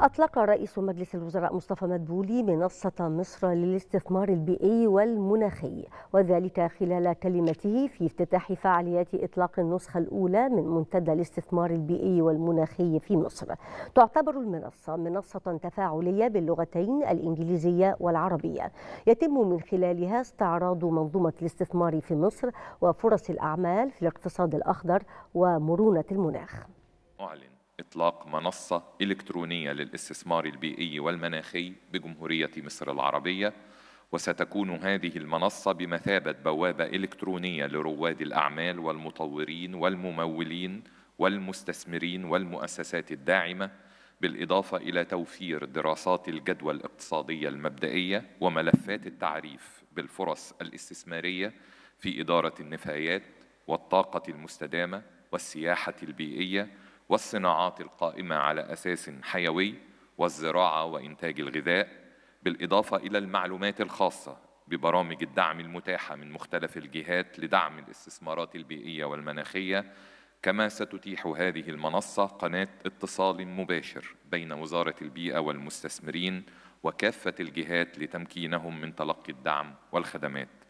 أطلق رئيس مجلس الوزراء مصطفى مدبولي منصة مصر للاستثمار البيئي والمناخي وذلك خلال كلمته في افتتاح فعاليات إطلاق النسخة الأولى من منتدى الاستثمار البيئي والمناخي في مصر تعتبر المنصة منصة تفاعلية باللغتين الإنجليزية والعربية يتم من خلالها استعراض منظومة الاستثمار في مصر وفرص الأعمال في الاقتصاد الأخضر ومرونة المناخ أعلن. إطلاق منصة إلكترونية للاستثمار البيئي والمناخي بجمهورية مصر العربية وستكون هذه المنصة بمثابة بوابة إلكترونية لرواد الأعمال والمطورين والممولين والمستثمرين والمؤسسات الداعمة بالإضافة إلى توفير دراسات الجدوى الاقتصادية المبدئية وملفات التعريف بالفرص الاستثمارية في إدارة النفايات والطاقة المستدامة والسياحة البيئية والصناعات القائمة على أساس حيوي والزراعة وإنتاج الغذاء بالإضافة إلى المعلومات الخاصة ببرامج الدعم المتاحة من مختلف الجهات لدعم الاستثمارات البيئية والمناخية كما ستتيح هذه المنصة قناة اتصال مباشر بين وزارة البيئة والمستثمرين وكافة الجهات لتمكينهم من تلقي الدعم والخدمات